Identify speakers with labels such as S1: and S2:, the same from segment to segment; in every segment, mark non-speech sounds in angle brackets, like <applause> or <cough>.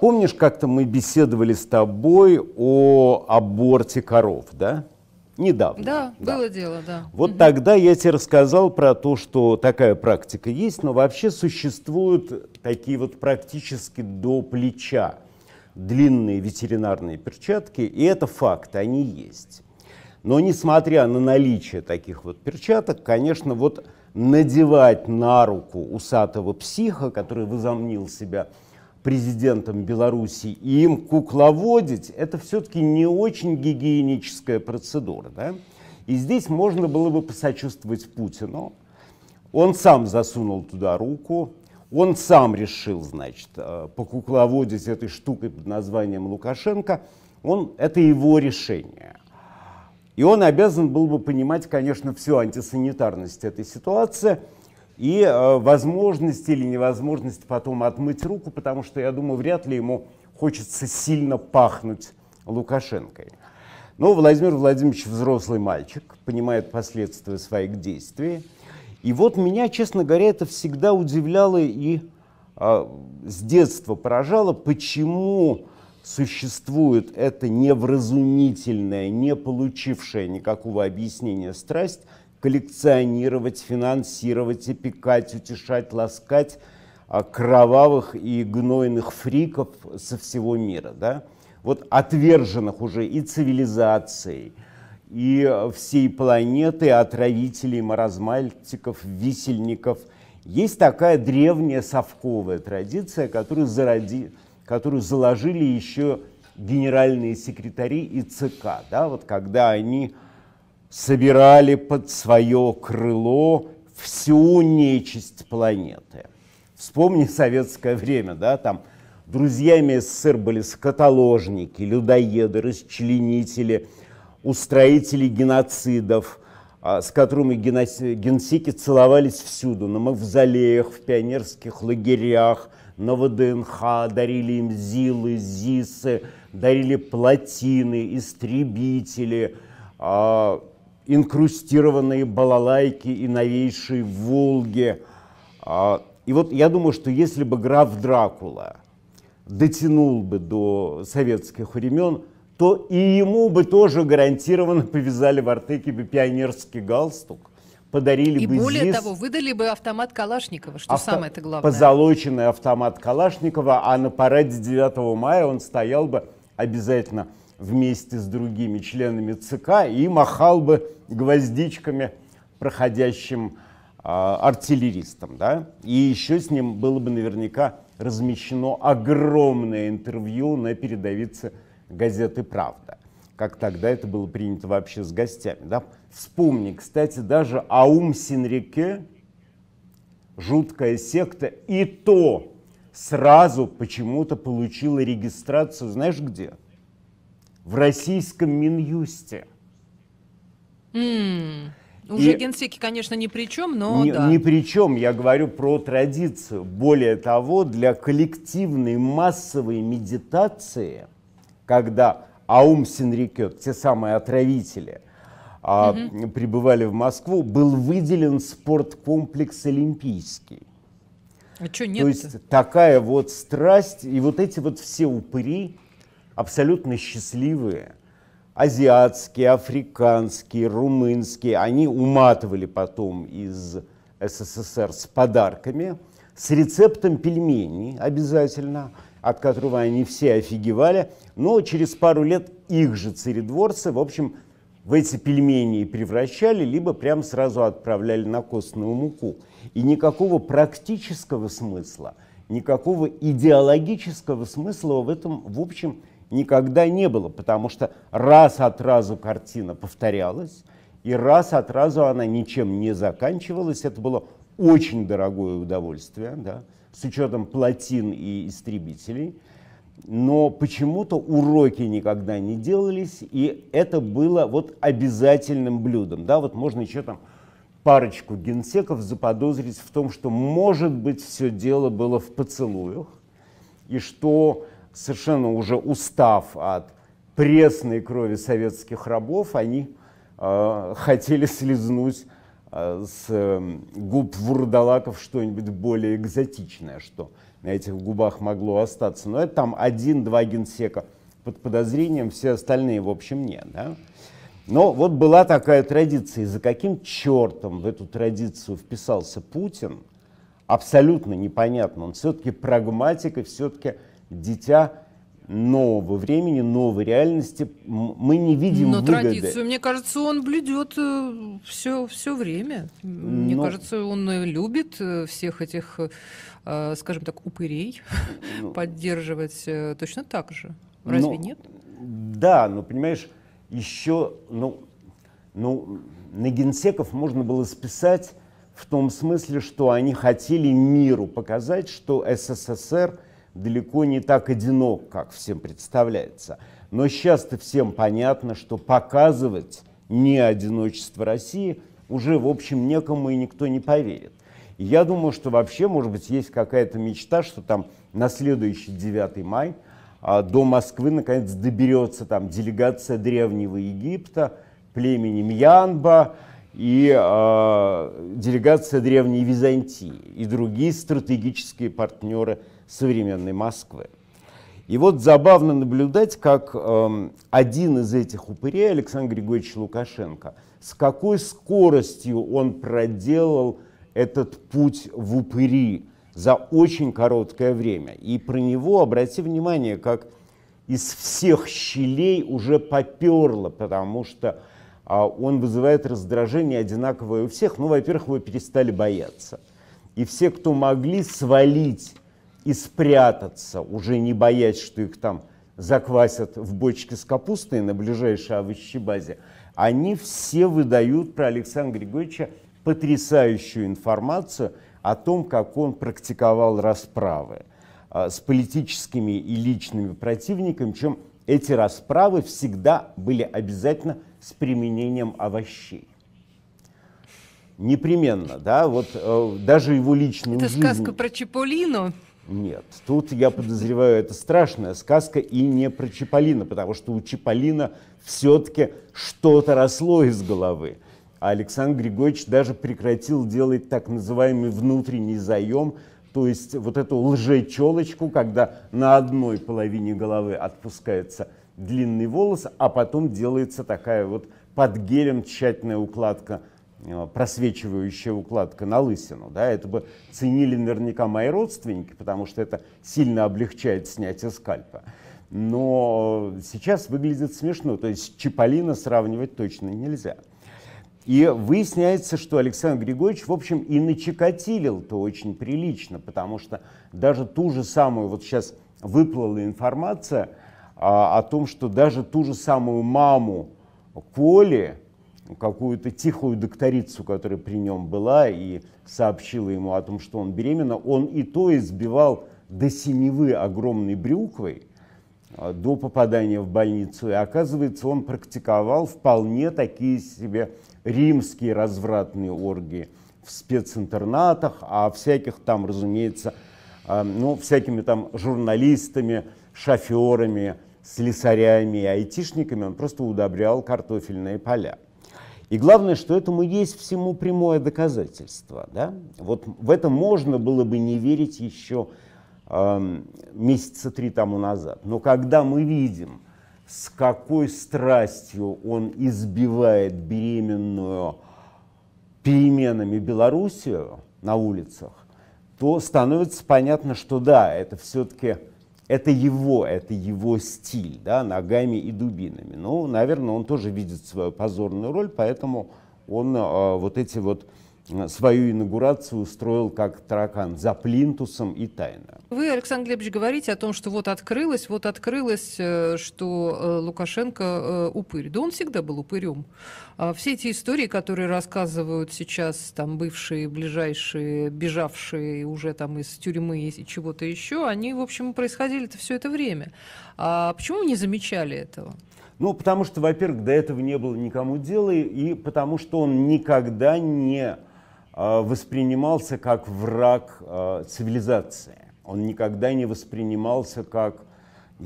S1: Помнишь, как-то мы беседовали с тобой о аборте коров, да? Недавно. Да, да. было дело, да. Вот угу. тогда я тебе рассказал про то, что такая практика есть, но вообще существуют такие вот практически до плеча длинные ветеринарные перчатки, и это факт, они есть. Но несмотря на наличие таких вот перчаток, конечно, вот надевать на руку усатого психа, который возомнил себя президентом Беларуси и им кукловодить, это все-таки не очень гигиеническая процедура. Да? И здесь можно было бы посочувствовать Путину. Он сам засунул туда руку, он сам решил, значит, э, покукловодить этой штукой под названием Лукашенко. Он, это его решение. И он обязан был бы понимать, конечно, всю антисанитарность этой ситуации и э, возможность или невозможность потом отмыть руку, потому что, я думаю, вряд ли ему хочется сильно пахнуть Лукашенкой. Но Владимир Владимирович взрослый мальчик, понимает последствия своих действий. И вот меня, честно говоря, это всегда удивляло и э, с детства поражало, почему существует эта невразумительная, не получившая никакого объяснения страсть коллекционировать, финансировать, опекать, утешать, ласкать а, кровавых и гнойных фриков со всего мира. Да? Вот отверженных уже и цивилизацией, и а, всей планеты, отравителей, маразмальтиков, висельников. Есть такая древняя совковая традиция, которую, зароди, которую заложили еще генеральные секретари и ЦК. Да? Вот когда они собирали под свое крыло всю нечисть планеты. Вспомни советское время, да, там друзьями СССР были скотоложники, людоеды, расчленители, устроители геноцидов, а, с которыми генсики целовались всюду, на мавзолеях, в пионерских лагерях, на ВДНХ, дарили им ЗИЛы, ЗИСы, дарили плотины, истребители а, – инкрустированные балалайки и новейшие «Волги». А, и вот я думаю, что если бы граф Дракула дотянул бы до советских времен, то и ему бы тоже гарантированно повязали в Артеке бы пионерский галстук, подарили и бы более ЗИС, того, выдали бы автомат Калашникова, что авто... самое это главное. Позолоченный автомат Калашникова, а на параде 9 мая он стоял бы обязательно – вместе с другими членами ЦК и махал бы гвоздичками проходящим а, артиллеристом. Да? И еще с ним было бы наверняка размещено огромное интервью на передовице газеты «Правда». Как тогда это было принято вообще с гостями. Да? Вспомни, кстати, даже Аум Синрике, жуткая секта, и то сразу почему-то получила регистрацию, знаешь где? – в российском Минюсте. Mm. Уже и генсеки, конечно, ни при чем, но ни, да. Ни при чем, я говорю про традицию. Более того, для коллективной массовой медитации, когда Аум Синрикет, те самые отравители, а, угу. прибывали в Москву, был выделен спорткомплекс Олимпийский. А что нет? -то? То есть такая вот страсть, и вот эти вот все упыри, абсолютно счастливые, азиатские, африканские, румынские, они уматывали потом из СССР с подарками, с рецептом пельменей обязательно, от которого они все офигевали, но через пару лет их же царедворцы, в общем, в эти пельмени превращали, либо прям сразу отправляли на костную муку. И никакого практического смысла, никакого идеологического смысла в этом, в общем, никогда не было, потому что раз от разу картина повторялась, и раз от разу она ничем не заканчивалась. Это было очень дорогое удовольствие, да, с учетом плотин и истребителей. Но почему-то уроки никогда не делались, и это было вот обязательным блюдом. Да, вот можно еще там парочку генсеков заподозрить в том, что, может быть, все дело было в поцелуях, и что совершенно уже устав от пресной крови советских рабов, они э, хотели слезнуть э, с э, губ вурдалаков что-нибудь более экзотичное, что на этих губах могло остаться. Но это там один-два генсека под подозрением, все остальные, в общем, нет. Да? Но вот была такая традиция, и за каким чертом в эту традицию вписался Путин, абсолютно непонятно. Он все-таки прагматик и все-таки дитя нового времени, новой реальности. Мы не видим Но выгоды. традицию, мне кажется, он блюдет все, э, все время. Мне кажется, он э, любит э, всех этих, скажем так, упырей Но... Ну. <laughs> поддерживать точно так же. Ну, Разве Но... нет? Да, но понимаешь, еще, ну, ну, на генсеков можно было списать в том смысле, что они хотели миру показать, что СССР – далеко не так одинок, как всем представляется. Но сейчас-то всем понятно, что показывать не одиночество России уже, в общем, некому и никто не поверит. И я думаю, что вообще, может быть, есть какая-то мечта, что там на следующий 9 мая а, до Москвы наконец доберется там делегация Древнего Египта, племени Мьянба и э, делегация Древней Византии и другие стратегические партнеры – современной Москвы. И вот забавно наблюдать, как э, один из этих упырей, Александр Григорьевич Лукашенко, с какой скоростью он проделал этот путь в упыри за очень короткое время. И про него обрати внимание, как из всех щелей уже поперло, потому что э, он вызывает раздражение одинаковое у всех. Ну, во-первых, его перестали бояться. И все, кто могли свалить и спрятаться, уже не боясь, что их там заквасят в бочке с капустой на ближайшей овощебазе, они все выдают про Александра Григорьевича потрясающую информацию о том, как он практиковал расправы а, с политическими и личными противниками, чем эти расправы всегда были обязательно с применением овощей. Непременно, да, вот э, даже его личную Это жизнь... сказка про Чиполлино. Нет, тут, я подозреваю, это страшная сказка и не про Чиполлино, потому что у Чиполлино все-таки что-то росло из головы. А Александр Григорьевич даже прекратил делать так называемый внутренний заем, то есть вот эту лжечелочку, когда на одной половине головы отпускается длинный волос, а потом делается такая вот под гелем тщательная укладка Э, просвечивающая укладка на лысину. Да, это бы ценили наверняка мои родственники, потому что это сильно облегчает снятие скальпа. Но сейчас выглядит смешно, то есть Чиполлино сравнивать точно нельзя. И выясняется, что Александр Григорьевич, в общем, и начекатилил-то очень прилично, потому что даже ту же самую, вот сейчас выплыла информация а, о том, что даже ту же самую маму Коли, какую-то тихую докторицу, которая при нем была и сообщила ему о том, что он беременна, он и то избивал до синевы огромной брюквой а, до попадания в больницу. И оказывается, он практиковал вполне такие себе римские развратные оргии в специнтернатах, а всяких там, разумеется, а, ну, всякими там журналистами, шоферами, слесарями и айтишниками он просто удобрял картофельные поля. И главное, что этому есть всему прямое доказательство. Да? Вот в это можно было бы не верить еще э, месяца три тому назад. Но когда мы видим, с какой страстью он избивает беременную переменами Белоруссию на улицах, то становится понятно, что да, это все-таки это его, это его стиль, да, ногами и дубинами. Ну, наверное, он тоже видит свою позорную роль, поэтому он э, вот эти вот Э, свою инаугурацию устроил как таракан за плинтусом и тайно. Вы, Александр Глебович, говорите о том, что вот открылось, вот открылось, э, что э, Лукашенко упырь. Да он всегда был упырем. А все эти истории, которые рассказывают сейчас там бывшие, ближайшие, бежавшие уже там из тюрьмы и чего-то еще, они, в общем, происходили-то все это время. А почему не замечали этого? Ну, потому что, во-первых, до этого не было никому дела, и потому что он никогда не а, воспринимался как враг а, цивилизации. Он никогда не воспринимался как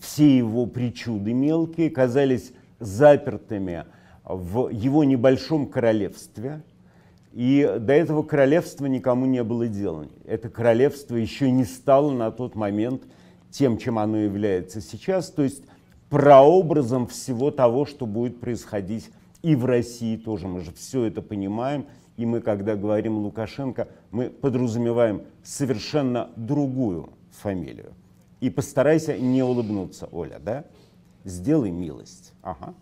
S1: все его причуды мелкие казались запертыми в его небольшом королевстве. И до этого королевства никому не было дела. Это королевство еще не стало на тот момент тем, чем оно является сейчас, то есть прообразом всего того, что будет происходить и в России тоже. Мы же все это понимаем и мы, когда говорим Лукашенко, мы подразумеваем совершенно другую фамилию. И постарайся не улыбнуться, Оля, да? Сделай милость. Ага.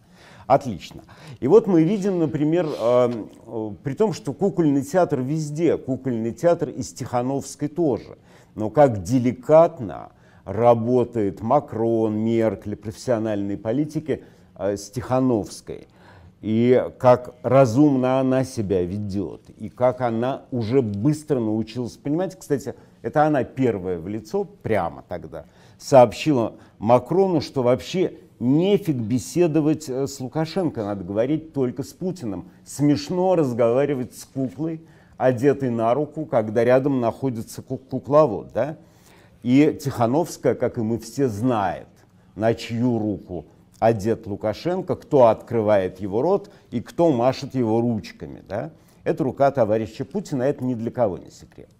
S1: Отлично. И вот мы видим, например, э, э при том, что кукольный театр везде, кукольный театр и Стехановской тоже, но как деликатно работает Макрон, Меркель, профессиональные политики э, Стехановской – и как разумно она себя ведет, и как она уже быстро научилась понимать. Кстати, это она первая в лицо прямо тогда сообщила Макрону, что вообще нефиг беседовать э, с Лукашенко, надо говорить только с Путиным. Смешно разговаривать с куклой, одетой на руку, когда рядом находится кукловод. Да? И Тихановская, как и мы все, знает, на чью руку – одет Лукашенко, кто открывает его рот и кто машет его ручками. Да? Это рука товарища Путина, это ни для кого не секрет.